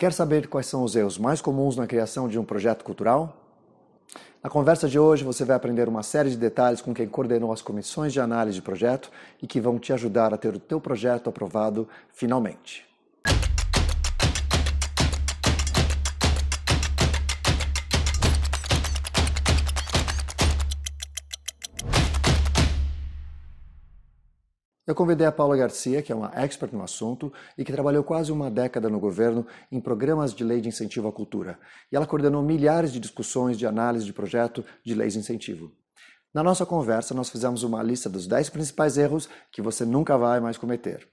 Quer saber quais são os erros mais comuns na criação de um projeto cultural? Na conversa de hoje você vai aprender uma série de detalhes com quem coordenou as comissões de análise de projeto e que vão te ajudar a ter o teu projeto aprovado finalmente. Eu convidei a Paula Garcia, que é uma expert no assunto e que trabalhou quase uma década no governo em programas de lei de incentivo à cultura. E ela coordenou milhares de discussões de análise de projeto de leis de incentivo. Na nossa conversa, nós fizemos uma lista dos 10 principais erros que você nunca vai mais cometer.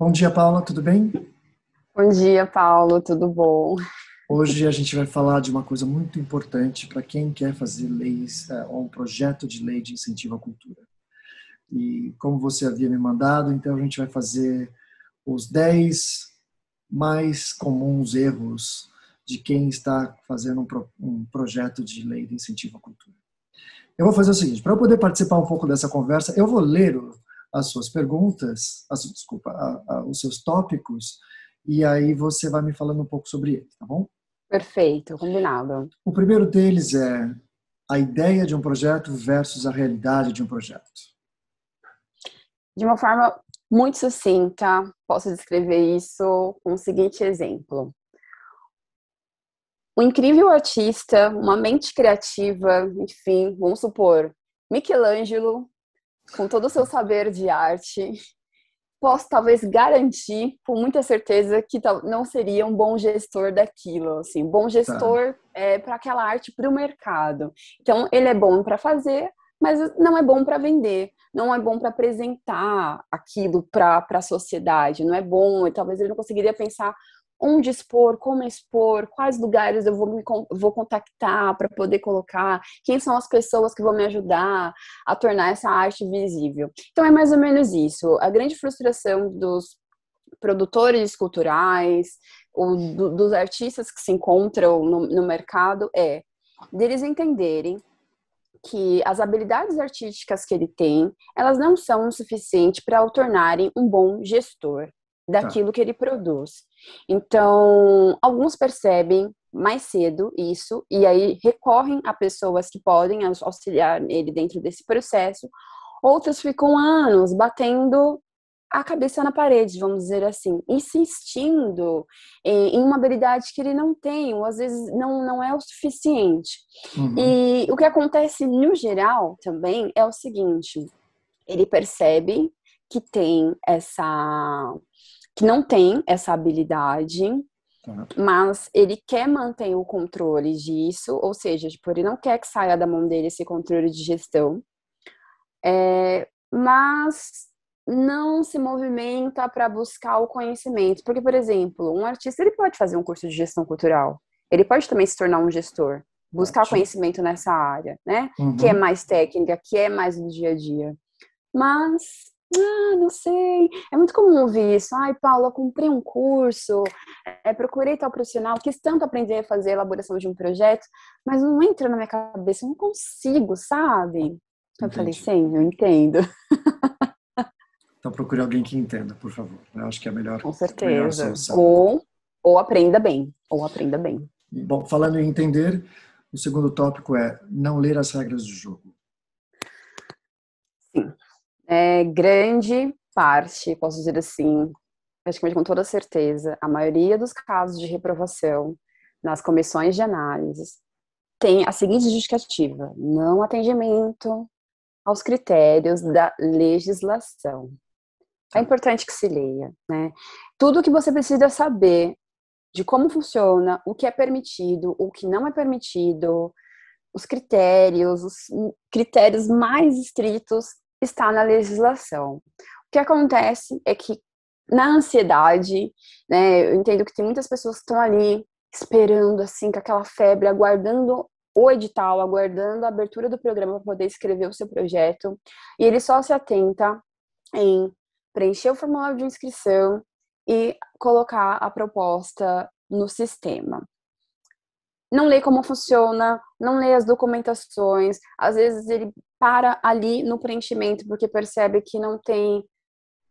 Bom dia, Paula, tudo bem? Bom dia, Paulo, tudo bom? Hoje a gente vai falar de uma coisa muito importante para quem quer fazer leis eh, ou um projeto de lei de incentivo à cultura e como você havia me mandado, então a gente vai fazer os 10 mais comuns erros de quem está fazendo um, pro, um projeto de lei de incentivo à cultura. Eu vou fazer o seguinte, para eu poder participar um pouco dessa conversa, eu vou ler as suas perguntas, as, desculpa, a, a, os seus tópicos, e aí você vai me falando um pouco sobre ele, tá bom? Perfeito, combinado. O primeiro deles é a ideia de um projeto versus a realidade de um projeto. De uma forma muito sucinta, posso descrever isso com o seguinte exemplo. Um incrível artista, uma mente criativa, enfim, vamos supor, Michelangelo, com todo o seu saber de arte, posso talvez garantir com muita certeza que não seria um bom gestor daquilo, assim, bom tá. gestor tá. é, para aquela arte, para o mercado. Então, ele é bom para fazer, mas não é bom para vender não é bom para apresentar aquilo para a sociedade, não é bom, e talvez ele não conseguiria pensar onde expor, como expor, quais lugares eu vou me vou contactar para poder colocar, quem são as pessoas que vão me ajudar a tornar essa arte visível. Então é mais ou menos isso. A grande frustração dos produtores culturais, ou do, dos artistas que se encontram no, no mercado é deles entenderem que as habilidades artísticas que ele tem, elas não são o suficiente para o tornarem um bom gestor daquilo tá. que ele produz. Então, alguns percebem mais cedo isso e aí recorrem a pessoas que podem auxiliar ele dentro desse processo. Outros ficam anos batendo a cabeça na parede, vamos dizer assim, insistindo em uma habilidade que ele não tem, ou às vezes não, não é o suficiente. Uhum. E o que acontece no geral também é o seguinte: ele percebe que tem essa. que não tem essa habilidade, mas ele quer manter o controle disso, ou seja, tipo, ele não quer que saia da mão dele esse controle de gestão. É, mas não se movimenta para buscar o conhecimento. Porque, por exemplo, um artista ele pode fazer um curso de gestão cultural, ele pode também se tornar um gestor, buscar Ótimo. conhecimento nessa área, né? Uhum. Que é mais técnica, que é mais do dia a dia. Mas, ah, não sei. É muito comum ouvir isso. Ai, Paula, comprei um curso, é, procurei tal profissional, quis tanto aprender a fazer a elaboração de um projeto, mas não entra na minha cabeça, eu não consigo, sabe? Eu Entendi. falei, sim, eu entendo. Então procure alguém que entenda, por favor. Eu acho que é a melhor. Com certeza. Melhor ou, ou aprenda bem. Ou aprenda bem. Bom, falando em entender, o segundo tópico é não ler as regras do jogo. Sim. É, grande parte, posso dizer assim, praticamente com toda certeza, a maioria dos casos de reprovação nas comissões de análises tem a seguinte justificativa: não atendimento aos critérios da legislação. É importante que se leia, né? Tudo que você precisa saber de como funciona, o que é permitido, o que não é permitido, os critérios, os critérios mais estritos está na legislação. O que acontece é que na ansiedade, né, eu entendo que tem muitas pessoas que estão ali esperando assim com aquela febre, aguardando o edital, aguardando a abertura do programa para poder escrever o seu projeto, e ele só se atenta em preencher o formulário de inscrição e colocar a proposta no sistema. Não lê como funciona, não lê as documentações, às vezes ele para ali no preenchimento porque percebe que não tem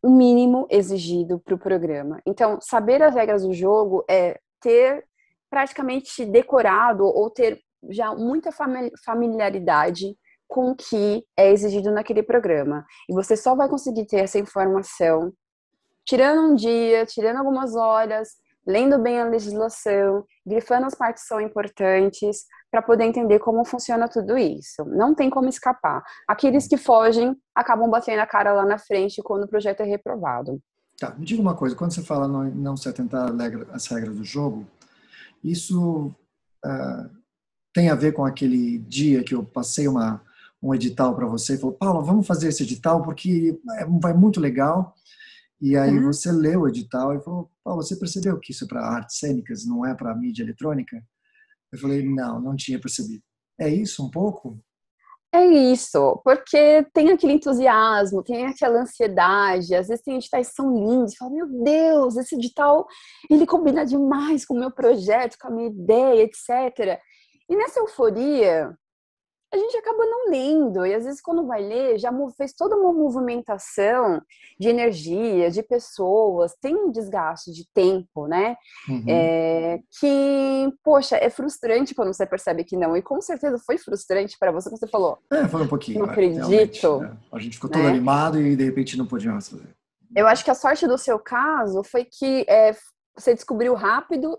o mínimo exigido para o programa. Então, saber as regras do jogo é ter praticamente decorado ou ter já muita familiaridade com o que é exigido naquele programa. E você só vai conseguir ter essa informação tirando um dia, tirando algumas horas, lendo bem a legislação, grifando as partes que são importantes, para poder entender como funciona tudo isso. Não tem como escapar. Aqueles que fogem acabam batendo a cara lá na frente quando o projeto é reprovado. Tá, me diga uma coisa, quando você fala não, não se atentar às regras do jogo, isso uh, tem a ver com aquele dia que eu passei uma um edital para você e falou, Paulo, vamos fazer esse edital porque é, vai muito legal. E aí uhum. você leu o edital e falou, Paulo, você percebeu que isso é para artes cênicas, não é para mídia eletrônica? Eu falei, não, não tinha percebido. É isso um pouco? É isso, porque tem aquele entusiasmo, tem aquela ansiedade, às vezes tem editais que são lindos, fala, meu Deus, esse edital, ele combina demais com o meu projeto, com a minha ideia, etc. E nessa euforia, a gente acaba não lendo. E às vezes, quando vai ler, já fez toda uma movimentação de energia, de pessoas, tem um desgaste de tempo, né? Uhum. É, que, poxa, é frustrante quando você percebe que não. E com certeza foi frustrante para você, você falou. É, foi um pouquinho. Não é, acredito. Né? A gente ficou todo né? animado e de repente não podia mais fazer. Eu acho que a sorte do seu caso foi que é, você descobriu rápido,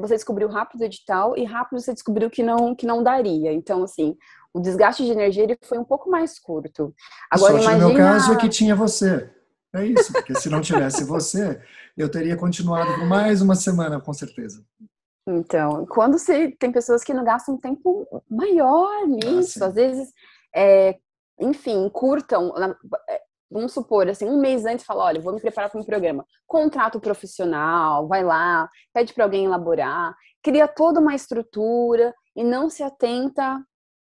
você descobriu rápido o edital e rápido você descobriu que não, que não daria. Então, assim, o desgaste de energia ele foi um pouco mais curto. Agora, Sorte imagina... no meu caso é que tinha você. É isso, porque se não tivesse você, eu teria continuado por mais uma semana, com certeza. Então, quando você tem pessoas que não gastam um tempo maior ah, nisso, ah, às vezes, é, enfim, curtam. É, vamos supor, assim, um mês antes fala, olha, vou me preparar para um programa. contrato profissional, vai lá, pede para alguém elaborar, cria toda uma estrutura e não se atenta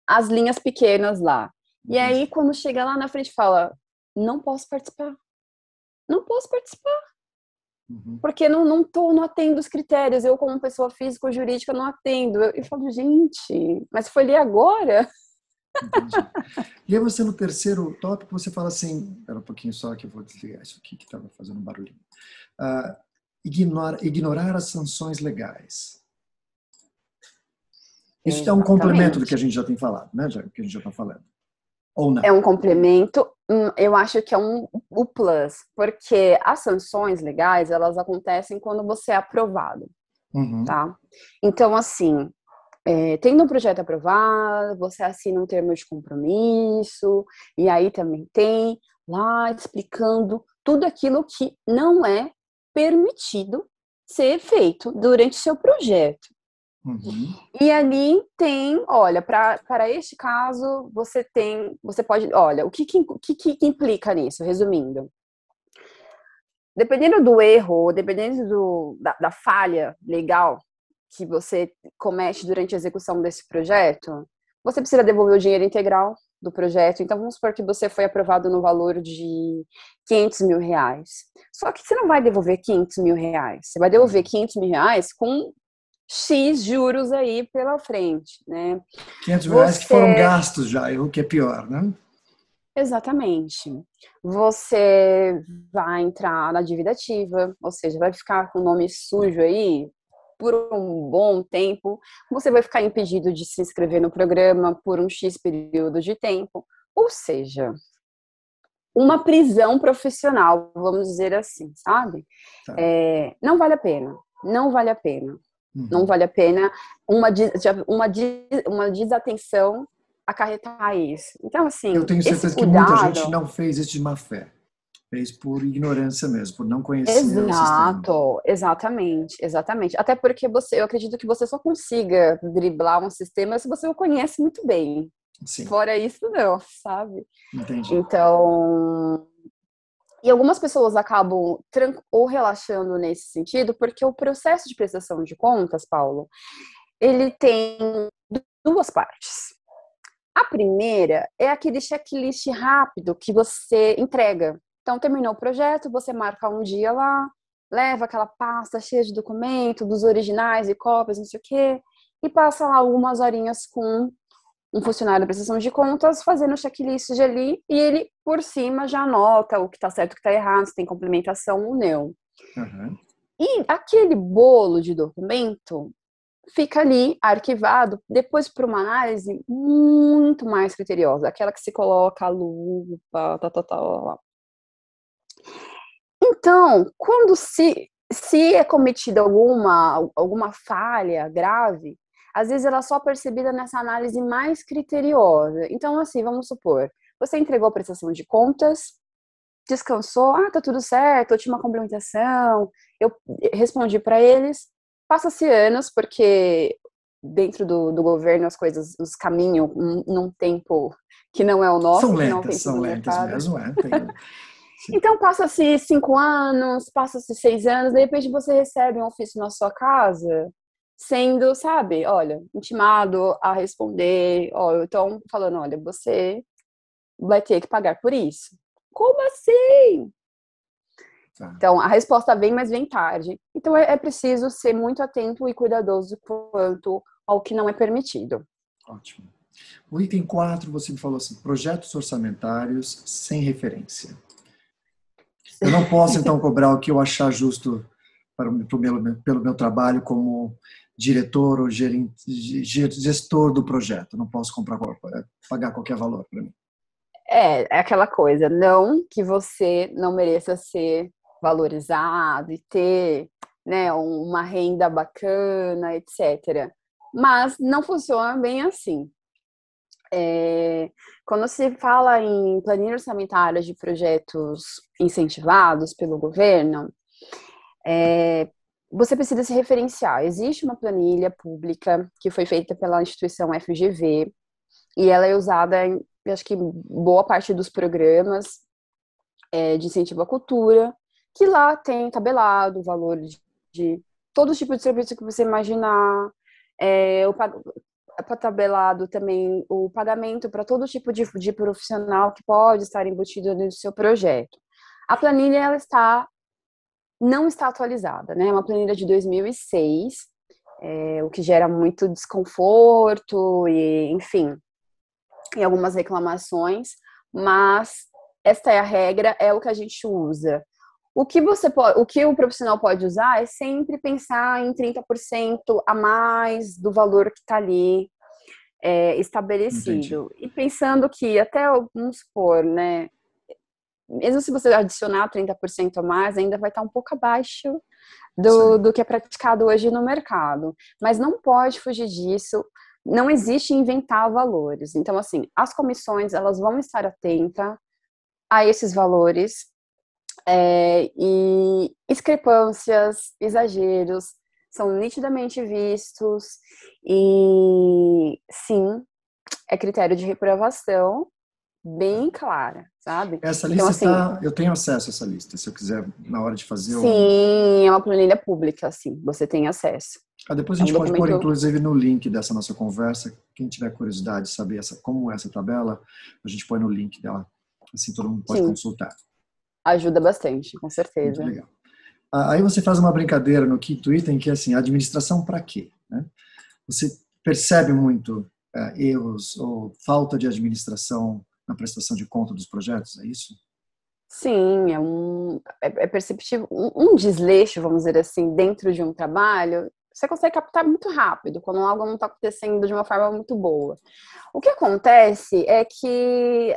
às linhas pequenas lá. E aí, quando chega lá na frente, fala, não posso participar. Não posso participar. Uhum. Porque não, não, tô, não atendo os critérios. Eu, como pessoa física ou jurídica, não atendo. E falo, gente, mas foi ali agora? Entendi. E aí você no terceiro tópico, você fala assim, espera um pouquinho só que eu vou desligar isso aqui que estava fazendo um barulhinho. Uh, ah, ignora, ignorar as sanções legais. Isso Exatamente. é um complemento do que a gente já tem falado, né? O que a gente já está falando. Ou não? É um complemento, hum, eu acho que é um o plus, porque as sanções legais, elas acontecem quando você é aprovado, uhum. tá? Então, assim, é, tendo um projeto aprovado, você assina um termo de compromisso, e aí também tem lá explicando tudo aquilo que não é permitido ser feito durante o seu projeto. Uhum. E ali tem, olha, para este caso, você tem, você pode, olha, o que, que, que, que implica nisso, resumindo? Dependendo do erro, dependendo do, da, da falha legal que você comete durante a execução desse projeto, você precisa devolver o dinheiro integral do projeto. Então, vamos supor que você foi aprovado no valor de 500 mil reais. Só que você não vai devolver 500 mil reais. Você vai devolver 500 mil reais com X juros aí pela frente, né? 500 mil você... reais que foram gastos já, o que é pior, né? Exatamente. Você vai entrar na dívida ativa, ou seja, vai ficar com o nome sujo aí por um bom tempo, você vai ficar impedido de se inscrever no programa por um X período de tempo. Ou seja, uma prisão profissional, vamos dizer assim, sabe? Tá. É, não vale a pena, não vale a pena, uhum. não vale a pena uma, uma, uma desatenção acarretar isso. Então, assim, eu tenho certeza que muita gente não fez isso de má fé fez por ignorância mesmo, por não conhecer Exato, exatamente, exatamente. Até porque você, eu acredito que você só consiga driblar um sistema se você o conhece muito bem. Sim. Fora isso, não, sabe? Entendi. Então, e algumas pessoas acabam ou relaxando nesse sentido, porque o processo de prestação de contas, Paulo, ele tem duas partes. A primeira é aquele checklist rápido que você entrega. Então, terminou o projeto, você marca um dia lá, leva aquela pasta cheia de documento, dos originais e cópias, não sei o quê, e passa lá algumas horinhas com um funcionário da prestação de contas fazendo o checklist de ali e ele, por cima, já anota o que está certo, o que está errado, se tem complementação ou não. Uhum. E aquele bolo de documento fica ali arquivado, depois para uma análise muito mais criteriosa, aquela que se coloca a lupa, tá, tá, tá, lá. Então, quando se, se é cometida alguma, alguma falha grave, às vezes ela é só percebida nessa análise mais criteriosa. Então, assim, vamos supor, você entregou a prestação de contas, descansou, ah, tá tudo certo, eu tinha uma complementação, eu respondi para eles. Passa-se anos, porque dentro do, do governo as coisas os caminham num tempo que não é o nosso. São lentas, são lentas mercado. mesmo, é. Tem, então, passa-se cinco anos, passa-se seis anos, de repente você recebe um ofício na sua casa, sendo, sabe, olha, intimado a responder, ó, então falando, olha, você vai ter que pagar por isso. Como assim? Tá. Então, a resposta vem, mas vem tarde. Então, é, é preciso ser muito atento e cuidadoso quanto ao que não é permitido. Ótimo. O item 4, você me falou assim, projetos orçamentários sem referência. Eu não posso, então, cobrar o que eu achar justo para, para meu, pelo meu trabalho como diretor ou gerente, gestor do projeto. Não posso comprar, pagar qualquer valor para mim. É, é aquela coisa. Não que você não mereça ser valorizado e ter né, uma renda bacana, etc. Mas não funciona bem assim. É, quando se fala em planilha orçamentária de projetos incentivados pelo governo, é, você precisa se referenciar. Existe uma planilha pública que foi feita pela instituição FGV e ela é usada em, acho que, boa parte dos programas é, de incentivo à cultura, que lá tem tabelado o valor de, de todo tipo de serviço que você imaginar, é, o, para tabelado também o pagamento para todo tipo de, de profissional que pode estar embutido no seu projeto. A planilha ela está não está atualizada, né? É uma planilha de 2006, é, o que gera muito desconforto e, enfim, e algumas reclamações, mas esta é a regra, é o que a gente usa. O que você pode, o que o profissional pode usar é sempre pensar em 30% a mais do valor que está ali é, estabelecido. Entendi. E pensando que até, alguns por né? Mesmo se você adicionar 30% a mais, ainda vai estar tá um pouco abaixo do, do que é praticado hoje no mercado. Mas não pode fugir disso não existe inventar valores. Então, assim, as comissões elas vão estar atentas a esses valores é, e discrepâncias, exageros são nitidamente vistos e sim, é critério de reprovação bem é. clara, sabe? É, essa então, lista então, assim, tá, eu tenho acesso a essa lista, se eu quiser na hora de fazer. Sim, um... é uma planilha pública, assim, você tem acesso. Ah, depois a gente é um pode documento... pôr, inclusive, no link dessa nossa conversa, quem tiver curiosidade de saber essa, como é essa tabela, a gente põe no link dela, assim todo mundo pode sim. consultar. Ajuda bastante, com certeza. Muito legal. Ah, aí você faz uma brincadeira no quinto item que é assim, administração para quê? Né? Você percebe muito é, erros ou falta de administração na prestação de conta dos projetos, é isso? Sim, é, um, é, é perceptível um desleixo, vamos dizer assim, dentro de um trabalho, você consegue captar muito rápido quando algo não está acontecendo de uma forma muito boa. O que acontece é que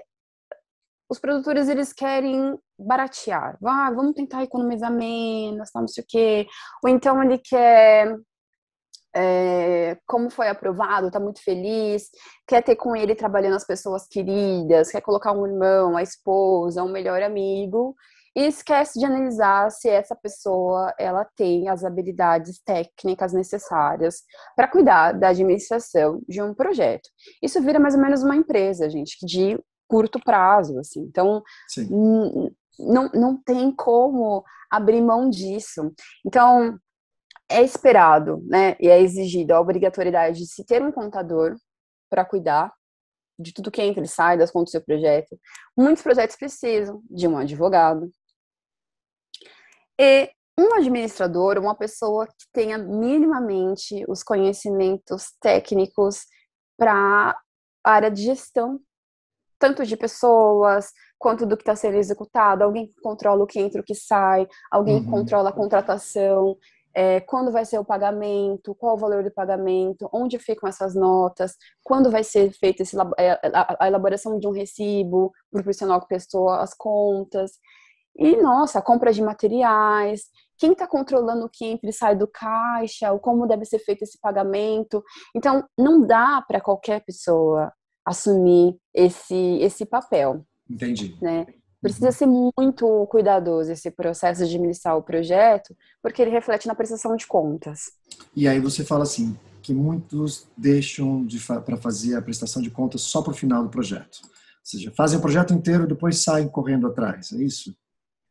os produtores eles querem baratear. Ah, vamos tentar economizar menos, não sei o quê. Ou então ele quer é, como foi aprovado, está muito feliz, quer ter com ele trabalhando as pessoas queridas, quer colocar um irmão, a esposa, um melhor amigo, e esquece de analisar se essa pessoa ela tem as habilidades técnicas necessárias para cuidar da administração de um projeto. Isso vira mais ou menos uma empresa, gente, de curto prazo, assim. Então, não, não tem como abrir mão disso. Então, é esperado, né? E é exigido a obrigatoriedade de se ter um contador para cuidar de tudo que entra e sai das contas do seu projeto. Muitos projetos precisam de um advogado. E um administrador, uma pessoa que tenha minimamente os conhecimentos técnicos para a área de gestão tanto de pessoas quanto do que está sendo executado, alguém controla o que entra e o que sai, alguém uhum. controla a contratação, é, quando vai ser o pagamento, qual o valor do pagamento, onde ficam essas notas, quando vai ser feita é, a, elaboração de um recibo para o profissional pessoa, as contas. E, nossa, a compra de materiais, quem está controlando o que entra e sai do caixa, ou como deve ser feito esse pagamento. Então, não dá para qualquer pessoa assumir esse, esse papel. Entendi. Né? Precisa uhum. ser muito cuidadoso esse processo de administrar o projeto, porque ele reflete na prestação de contas. E aí você fala assim, que muitos deixam de fa para fazer a prestação de contas só para o final do projeto. Ou seja, fazem o projeto inteiro depois saem correndo atrás, é isso?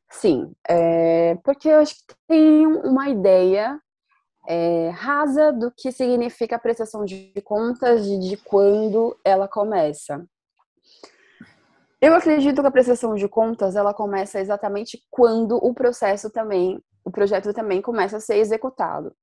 Sim, é, porque eu acho que tem uma ideia é, rasa do que significa a prestação de contas e de quando ela começa. Eu acredito que a prestação de contas ela começa exatamente quando o processo também, o projeto também começa a ser executado.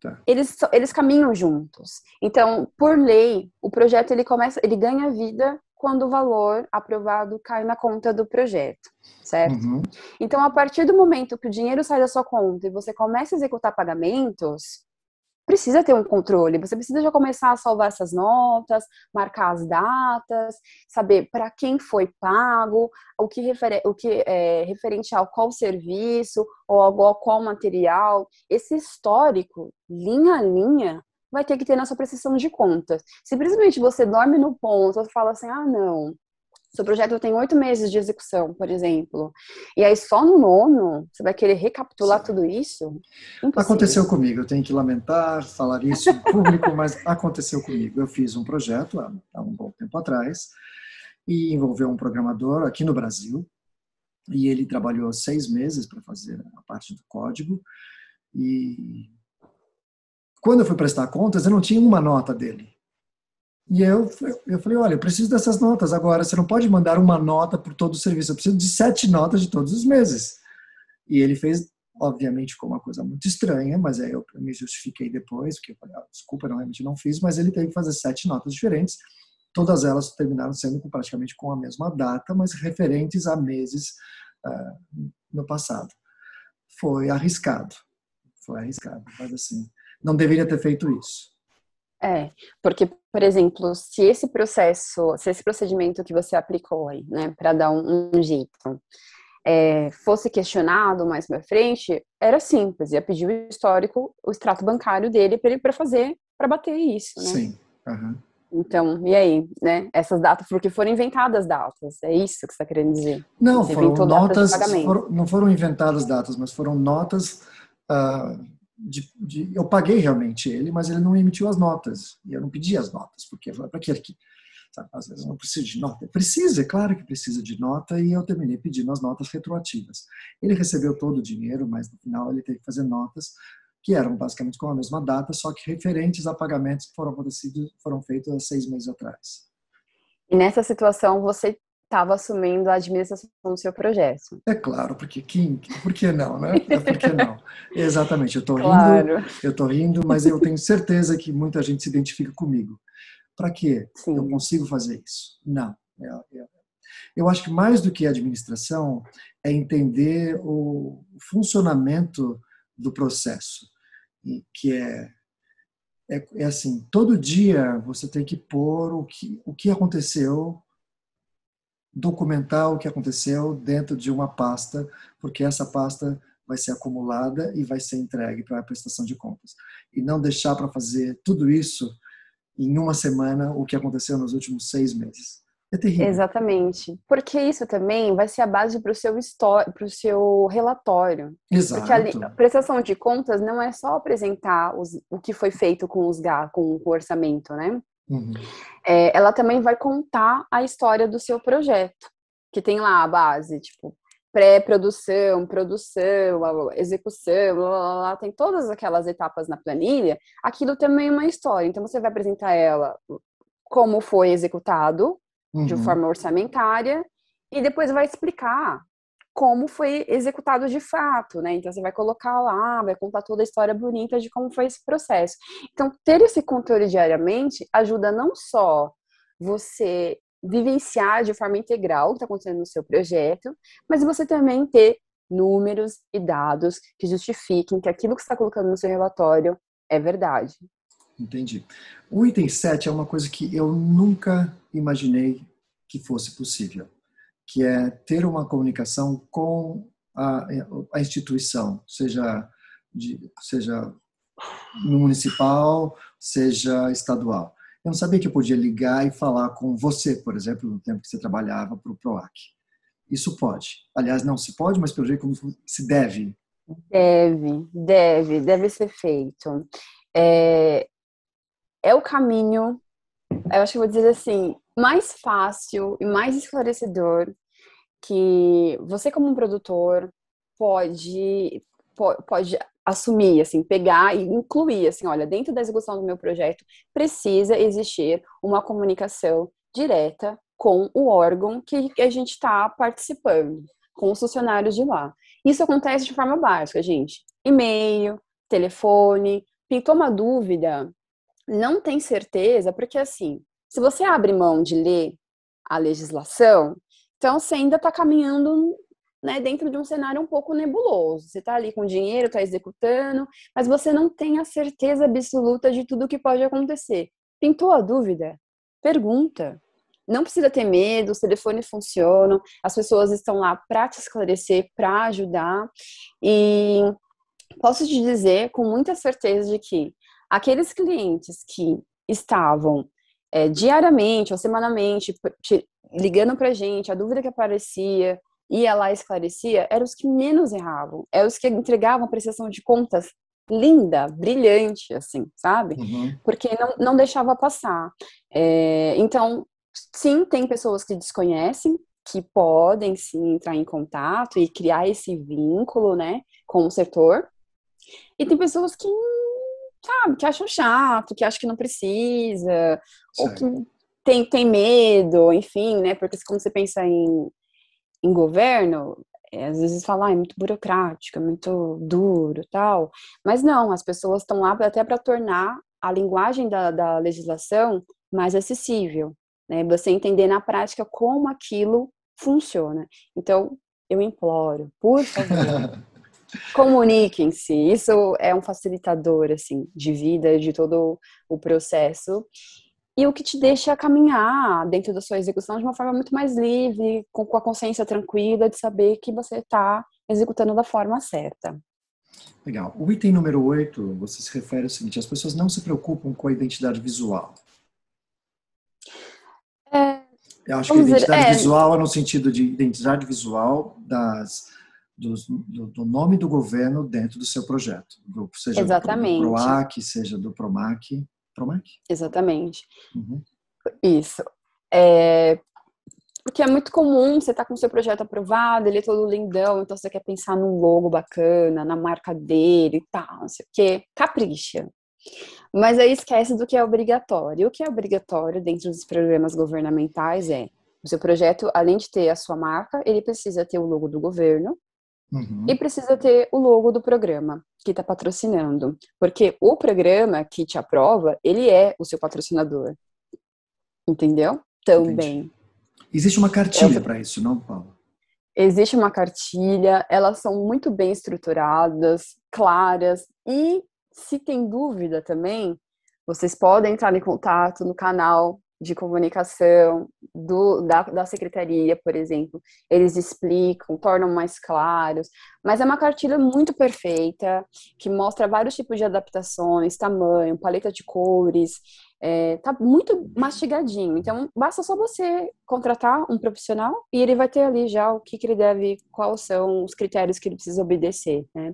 Tá. Eles, eles caminham juntos. Então, por lei, o projeto ele começa, ele ganha vida quando o valor aprovado cai na conta do projeto, certo? Uhum. Então, a partir do momento que o dinheiro sai da sua conta e você começa a executar pagamentos, precisa ter um controle, você precisa já começar a salvar essas notas, marcar as datas, saber para quem foi pago, o que, refer o que é referente ao qual serviço ou ao qual material. Esse histórico, linha a linha, vai ter que ter na sua prestação de contas. Simplesmente você dorme no ponto, você fala assim, ah, não, seu projeto tem oito meses de execução, por exemplo, e aí só no nono você vai querer recapitular Sim. tudo isso? Impossível. Aconteceu comigo, eu tenho que lamentar, falar isso em público, mas aconteceu comigo. Eu fiz um projeto há, há um bom tempo atrás e envolveu um programador aqui no Brasil e ele trabalhou seis meses para fazer a parte do código e quando eu fui prestar contas, eu não tinha uma nota dele. E eu, eu falei, olha, eu preciso dessas notas agora. Você não pode mandar uma nota por todo o serviço. Eu preciso de sete notas de todos os meses. E ele fez, obviamente, com uma coisa muito estranha, mas aí eu me justifiquei depois, porque eu falei, ah, desculpa, não, realmente é não fiz, mas ele teve que fazer sete notas diferentes. Todas elas terminaram sendo praticamente com a mesma data, mas referentes a meses uh, no passado. Foi arriscado. Foi arriscado, mas assim não deveria ter feito isso. É, porque, por exemplo, se esse processo, se esse procedimento que você aplicou aí, né, para dar um, um jeito, é, fosse questionado mais para frente, era simples, ia pedir o histórico, o extrato bancário dele para ele para fazer, para bater isso, né? Sim. Uhum. Então, e aí, né? Essas datas, porque foram inventadas datas, é isso que você está querendo dizer? Não, você foram notas, foram, não foram inventadas datas, mas foram notas uh, de, de, eu paguei realmente ele, mas ele não emitiu as notas. E eu não pedi as notas, porque eu para que aqui? Sabe, às vezes não precisa de nota. Precisa, é claro que precisa de nota, e eu terminei pedindo as notas retroativas. Ele recebeu todo o dinheiro, mas no final ele teve que fazer notas que eram basicamente com a mesma data, só que referentes a pagamentos que foram acontecidos, foram feitos há seis meses atrás. E nessa situação, você estava assumindo a administração do seu projeto. É claro, porque quem, por que não, né? É por que não? Exatamente, eu estou claro. rindo, eu tô rindo, mas eu tenho certeza que muita gente se identifica comigo. Para quê? Sim. Eu consigo fazer isso? Não. É, é, eu, acho que mais do que administração é entender o funcionamento do processo, que é é, é assim, todo dia você tem que pôr o que, o que aconteceu documentar o que aconteceu dentro de uma pasta, porque essa pasta vai ser acumulada e vai ser entregue para a prestação de contas. E não deixar para fazer tudo isso em uma semana o que aconteceu nos últimos seis meses. É terrível. Exatamente. Porque isso também vai ser a base para o seu, seu relatório. Exato. Porque a, a prestação de contas não é só apresentar os, o que foi feito com, os, com o orçamento, né? Uhum. É, ela também vai contar a história do seu projeto, que tem lá a base, tipo, pré-produção, produção, execução, blá, blá, blá, tem todas aquelas etapas na planilha, aquilo também é uma história. Então você vai apresentar ela como foi executado, uhum. de forma orçamentária, e depois vai explicar como foi executado de fato, né? Então você vai colocar lá, vai contar toda a história bonita de como foi esse processo. Então, ter esse conteúdo diariamente ajuda não só você vivenciar de forma integral o que está acontecendo no seu projeto, mas você também ter números e dados que justifiquem que aquilo que está colocando no seu relatório é verdade. Entendi. O item 7 é uma coisa que eu nunca imaginei que fosse possível que é ter uma comunicação com a, a instituição, seja, de, seja municipal, seja estadual. Eu não sabia que eu podia ligar e falar com você, por exemplo, no tempo que você trabalhava para o PROAC. Isso pode. Aliás, não se pode, mas pelo jeito como se deve. Deve, deve, deve ser feito. É, é o caminho, eu acho que vou dizer assim, mais fácil e mais esclarecedor que você como um produtor pode pode assumir, assim, pegar e incluir, assim, olha, dentro da execução do meu projeto precisa existir uma comunicação direta com o órgão que a gente está participando, com os funcionários de lá. Isso acontece de forma básica, gente. E-mail, telefone, pintou uma dúvida, não tem certeza, porque assim, se você abre mão de ler a legislação, então você ainda está caminhando né, dentro de um cenário um pouco nebuloso. Você está ali com dinheiro, está executando, mas você não tem a certeza absoluta de tudo o que pode acontecer. Pintou a dúvida? Pergunta. Não precisa ter medo, os telefones funcionam, as pessoas estão lá para te esclarecer, para ajudar. E posso te dizer com muita certeza de que aqueles clientes que estavam é, diariamente ou semanalmente, ligando para gente, a dúvida que aparecia, e ela esclarecia, eram os que menos erravam, eram os que entregavam a prestação de contas linda, brilhante, assim, sabe? Uhum. Porque não, não deixava passar. É, então, sim, tem pessoas que desconhecem, que podem sim entrar em contato e criar esse vínculo, né, com o setor. E tem pessoas que sabe, que acham chato, que acham que não precisa, Sim. ou que tem, tem medo, enfim, né? Porque como você pensa em, em governo, é, às vezes fala, ah, é muito burocrático, é muito duro tal. Mas não, as pessoas estão lá até para tornar a linguagem da, da legislação mais acessível, né? Você entender na prática como aquilo funciona. Então, eu imploro, por favor, Comuniquem-se. Isso é um facilitador, assim, de vida, de todo o processo. E o que te deixa caminhar dentro da sua execução de uma forma muito mais livre, com, a consciência tranquila de saber que você está executando da forma certa. Legal. O item número 8, você se refere ao seguinte: as pessoas não se preocupam com a identidade visual. É, Eu acho que a identidade dizer, é... visual é no sentido de identidade visual das do, do, nome do governo dentro do seu projeto, do, seja Exatamente. do PROAC, seja do PROMAC. PROMAC? Exatamente. Uhum. Isso. É, porque é muito comum, você tá com seu projeto aprovado, ele é todo lindão, então você quer pensar num logo bacana, na marca dele e tal, não sei o quê. Capricha. Mas aí esquece do que é obrigatório. O que é obrigatório dentro dos programas governamentais é o seu projeto, além de ter a sua marca, ele precisa ter o logo do governo, Uhum. E precisa ter o logo do programa que está patrocinando, porque o programa que te aprova, ele é o seu patrocinador. Entendeu? Também. Entendi. Existe uma cartilha é, para isso, não, Paulo? Existe uma cartilha, elas são muito bem estruturadas, claras e se tem dúvida também, vocês podem entrar em contato no canal de comunicação do, da, da secretaria, por exemplo. Eles explicam, tornam mais claros, mas é uma cartilha muito perfeita, que mostra vários tipos de adaptações, tamanho, paleta de cores, é, tá muito mastigadinho. Então, basta só você contratar um profissional e ele vai ter ali já o que, que ele deve, quais são os critérios que ele precisa obedecer, né?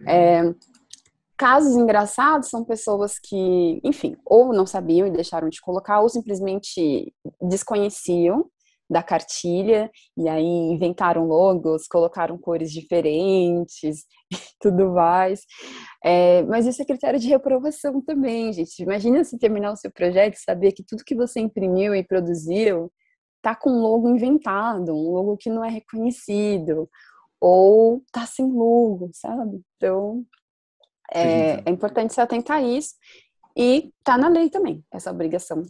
Uhum. É, casos engraçados são pessoas que, enfim, ou não sabiam e deixaram de colocar, ou simplesmente desconheciam da cartilha e aí inventaram logos, colocaram cores diferentes e tudo mais. É, mas isso é critério de reprovação também, gente. Imagina se terminar o seu projeto e saber que tudo que você imprimiu e produziu tá com um logo inventado, um logo que não é reconhecido, ou tá sem logo, sabe? Então, é, é importante se atentar a isso e está na lei também, essa obrigação.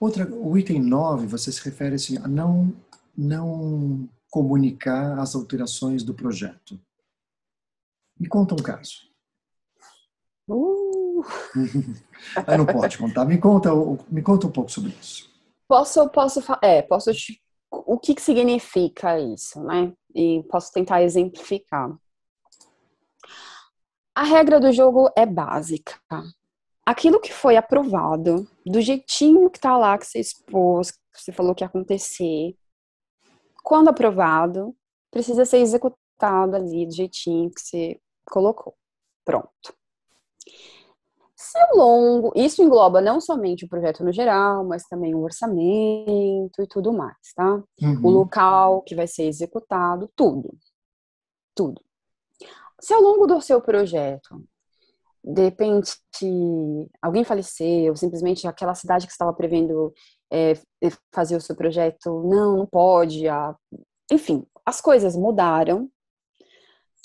Outra, o item 9, você se refere assim, a não, não comunicar as alterações do projeto. Me conta um caso. Uh. não pode contar. Me conta, me conta um pouco sobre isso. Posso, posso, é, posso te, o que, que significa isso, né? E posso tentar exemplificar. A regra do jogo é básica. Aquilo que foi aprovado, do jeitinho que tá lá que você expôs, que você falou que ia acontecer, quando aprovado, precisa ser executado ali do jeitinho que você colocou. Pronto. Se ao é longo, isso engloba não somente o projeto no geral, mas também o orçamento e tudo mais, tá? Uhum. O local que vai ser executado, tudo. Tudo se ao longo do seu projeto, de repente, alguém faleceu, simplesmente aquela cidade que estava prevendo é, é, fazer o seu projeto, não, não pode, a... enfim, as coisas mudaram.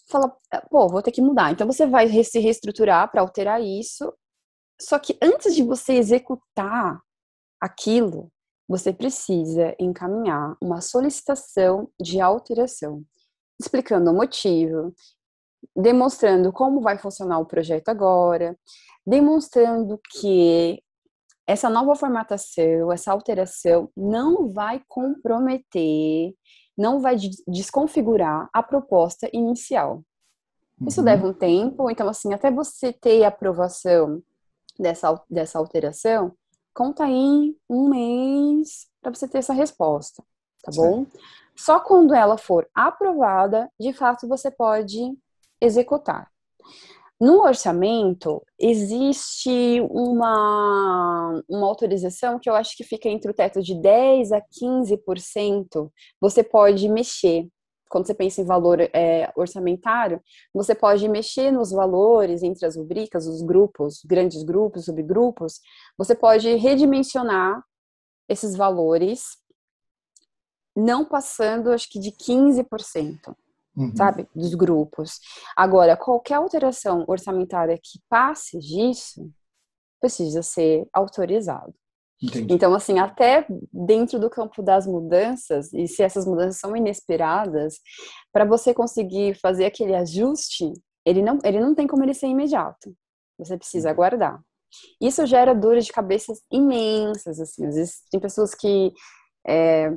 Fala, pô, vou ter que mudar. Então você vai se reestruturar para alterar isso. Só que antes de você executar aquilo, você precisa encaminhar uma solicitação de alteração, explicando o motivo, demonstrando como vai funcionar o projeto agora, demonstrando que essa nova formatação, essa alteração não vai comprometer, não vai desconfigurar a proposta inicial. Isso uhum. leva um tempo, então assim, até você ter a aprovação dessa, dessa alteração, conta aí um mês para você ter essa resposta, tá Sim. bom? Só quando ela for aprovada, de fato você pode executar. No orçamento, existe uma, uma autorização que eu acho que fica entre o teto de 10% a 15%. Você pode mexer. Quando você pensa em valor é, orçamentário, você pode mexer nos valores entre as rubricas, os grupos, grandes grupos, subgrupos. Você pode redimensionar esses valores, não passando, acho que, de 15% uhum. sabe? Dos grupos. Agora, qualquer alteração orçamentária que passe disso precisa ser autorizado. Entendi. Então, assim, até dentro do campo das mudanças, e se essas mudanças são inesperadas, para você conseguir fazer aquele ajuste, ele não, ele não tem como ele ser imediato. Você precisa uhum. aguardar. Isso gera dores de cabeças imensas, assim. Às vezes tem pessoas que, é,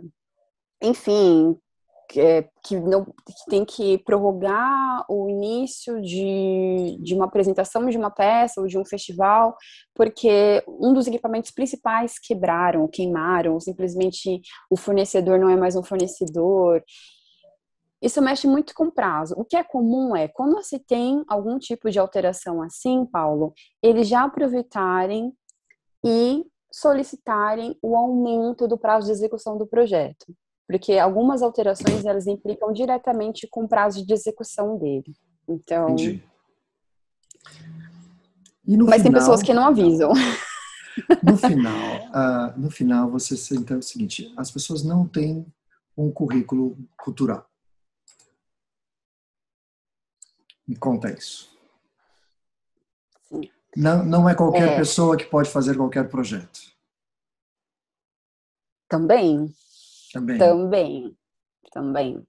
enfim, é, que, não, que tem que prorrogar o início de, de uma apresentação de uma peça ou de um festival, porque um dos equipamentos principais quebraram, queimaram, simplesmente o fornecedor não é mais um fornecedor. Isso mexe muito com prazo. O que é comum é, quando se tem algum tipo de alteração assim, Paulo, eles já aproveitarem e solicitarem o aumento do prazo de execução do projeto porque algumas alterações elas implicam diretamente com o prazo de execução dele. Então. Entendi. Mas final, tem pessoas que não avisam. No final, uh, no final você senta o seguinte: as pessoas não têm um currículo cultural. Me conta isso. Não, não é qualquer é. pessoa que pode fazer qualquer projeto. Também. Também. Também. Também.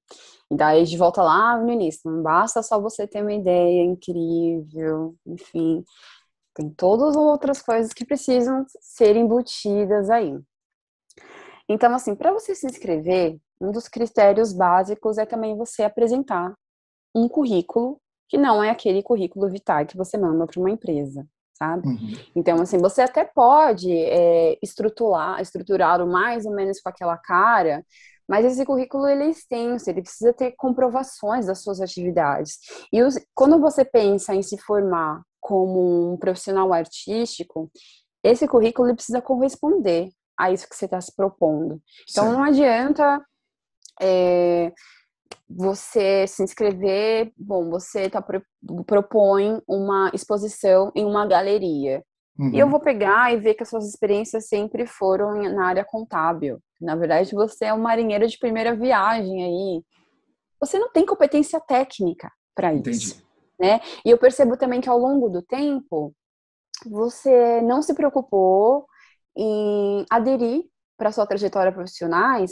E daí a gente volta lá no início. Não basta só você ter uma ideia incrível, enfim. Tem todas as outras coisas que precisam ser embutidas aí. Então, assim, para você se inscrever, um dos critérios básicos é também você apresentar um currículo que não é aquele currículo vital que você manda para uma empresa sabe? Uhum. Então, assim, você até pode é, estruturar, estruturá-lo mais ou menos com aquela cara, mas esse currículo ele é extenso, ele precisa ter comprovações das suas atividades. E os, quando você pensa em se formar como um profissional artístico, esse currículo ele precisa corresponder a isso que você está se propondo. Então, Sim. não adianta é, você se inscrever, bom, você tá, propõe uma exposição em uma galeria. Uhum. E eu uhum. vou pegar e ver que as suas experiências sempre foram na área contábil. Na verdade, você é um marinheiro de primeira viagem aí. Você não tem competência técnica para isso. Né? E eu percebo também que ao longo do tempo, você não se preocupou em aderir para sua trajetória profissionais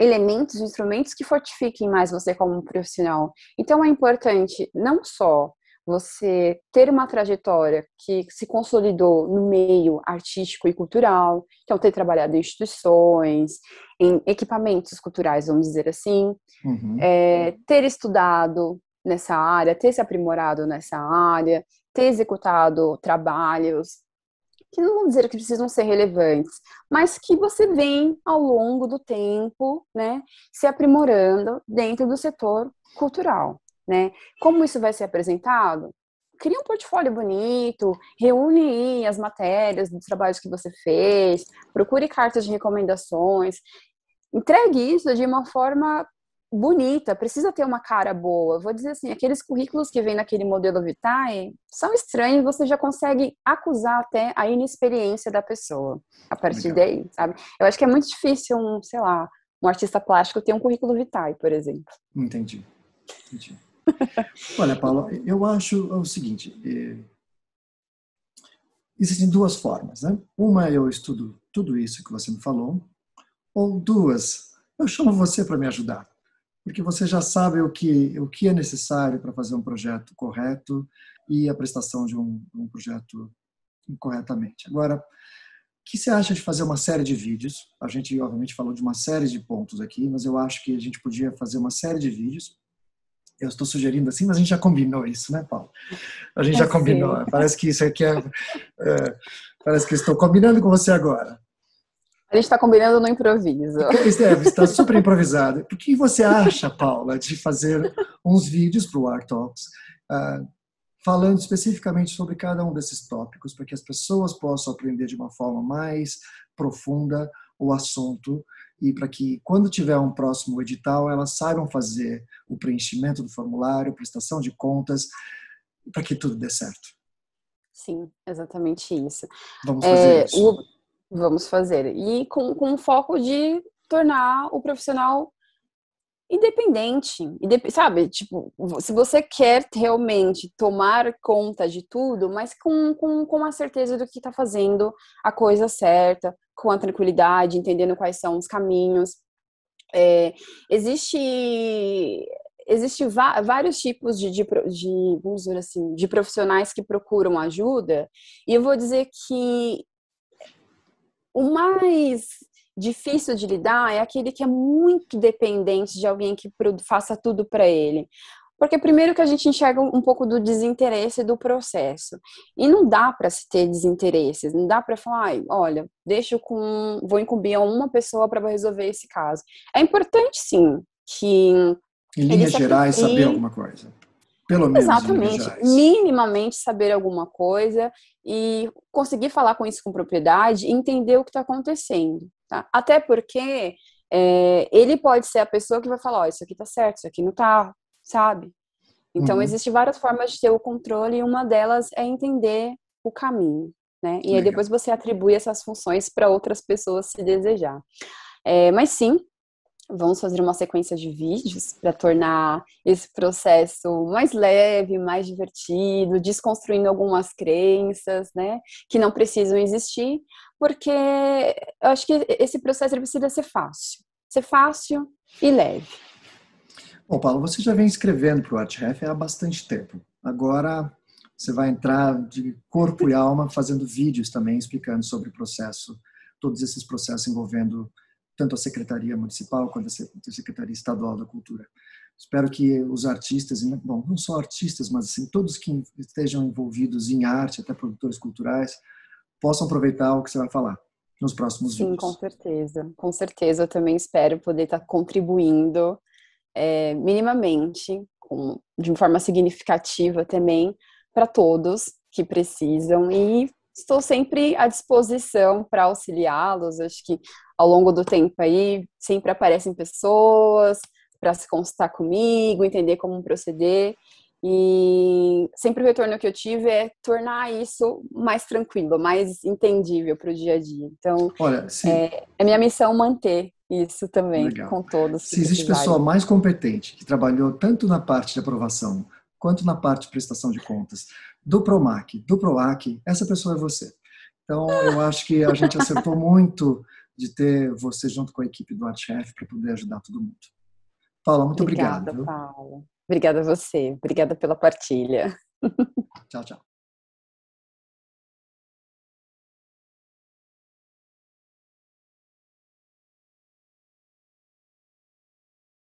elementos, instrumentos que fortifiquem mais você como profissional. Então é importante não só você ter uma trajetória que se consolidou no meio artístico e cultural, então ter trabalhado em instituições, em equipamentos culturais, vamos dizer assim, uhum. é, ter estudado nessa área, ter se aprimorado nessa área, ter executado trabalhos, que não vão dizer que precisam ser relevantes, mas que você vem ao longo do tempo, né, se aprimorando dentro do setor cultural, né? Como isso vai ser apresentado? Cria um portfólio bonito, reúne as matérias dos trabalhos que você fez, procure cartas de recomendações, entregue isso de uma forma bonita, precisa ter uma cara boa. Vou dizer assim, aqueles currículos que vem naquele modelo Vitae são estranhos, você já consegue acusar até a inexperiência da pessoa a partir Legal. daí, sabe? Eu acho que é muito difícil um, sei lá, um artista plástico ter um currículo Vitae, por exemplo. Entendi. Entendi. Olha, Paula, eu acho o seguinte, é... existem duas formas, né? Uma eu estudo tudo isso que você me falou, ou duas, eu chamo você para me ajudar porque você já sabe o que, o que é necessário para fazer um projeto correto e a prestação de um, um projeto corretamente. Agora, o que você acha de fazer uma série de vídeos? A gente, obviamente, falou de uma série de pontos aqui, mas eu acho que a gente podia fazer uma série de vídeos. Eu estou sugerindo assim, mas a gente já combinou isso, né, Paulo? A gente é já combinou. Sim. Parece que isso aqui é, é, Parece que estou combinando com você agora. A gente está combinando no improviso. Esteve, está super improvisado. O que você acha, Paula, de fazer uns vídeos para o Art Talks, uh, falando especificamente sobre cada um desses tópicos, para que as pessoas possam aprender de uma forma mais profunda o assunto e para que, quando tiver um próximo edital, elas saibam fazer o preenchimento do formulário, prestação de contas, para que tudo dê certo. Sim, exatamente isso. Vamos fazer é, isso. O Vamos fazer. E com, com foco de tornar o profissional independente, sabe? Tipo, se você quer realmente tomar conta de tudo, mas com, com, com a certeza do que está fazendo a coisa certa, com a tranquilidade, entendendo quais são os caminhos. É, existe existe vários tipos de, de, de, vamos dizer assim, de profissionais que procuram ajuda, e eu vou dizer que o mais difícil de lidar é aquele que é muito dependente de alguém que faça tudo para ele. Porque primeiro que a gente enxerga um pouco do desinteresse do processo. E não dá para se ter desinteresses, não dá para falar, ah, olha, deixa com, vou incumbir a uma pessoa para resolver esse caso. É importante sim que em linhas gerais saber alguma coisa. Pelo menos. Exatamente. Minimamente saber alguma coisa e conseguir falar com isso com propriedade e entender o que está acontecendo. Tá? Até porque é, ele pode ser a pessoa que vai falar: oh, isso aqui tá certo, isso aqui não tá, sabe? Então, uhum. existem várias formas de ter o controle e uma delas é entender o caminho, né? E aí depois você atribui essas funções para outras pessoas se desejar. É, mas sim, Vamos fazer uma sequência de vídeos para tornar esse processo mais leve, mais divertido, desconstruindo algumas crenças, né, que não precisam existir, porque eu acho que esse processo precisa ser fácil, ser fácil e leve. Bom, Paulo, você já vem escrevendo para o ArtRef há bastante tempo. Agora você vai entrar de corpo e alma fazendo vídeos também explicando sobre o processo, todos esses processos envolvendo tanto a Secretaria Municipal quanto a Secretaria Estadual da Cultura. Espero que os artistas, bom, não só artistas, mas assim, todos que estejam envolvidos em arte, até produtores culturais, possam aproveitar o que você vai falar nos próximos Sim, vídeos. Sim, com certeza. Com certeza, eu também espero poder estar contribuindo é, minimamente, com, de uma forma significativa também, para todos que precisam e estou sempre à disposição para auxiliá-los. Acho que ao longo do tempo aí sempre aparecem pessoas para se consultar comigo, entender como proceder. E sempre o retorno que eu tive é tornar isso mais tranquilo, mais entendível para o dia a dia. Então, Olha, se... é, é, minha missão manter isso também Legal. com todos. Se existe pessoa mais competente que trabalhou tanto na parte de aprovação quanto na parte de prestação de contas, do PROMAC, do PROAC, essa pessoa é você. Então, eu acho que a gente acertou muito de ter você junto com a equipe do Artchef para poder ajudar todo mundo. Paula, muito obrigada, obrigado. Obrigada, Paula. Obrigada a você. Obrigada pela partilha. Tchau, tchau.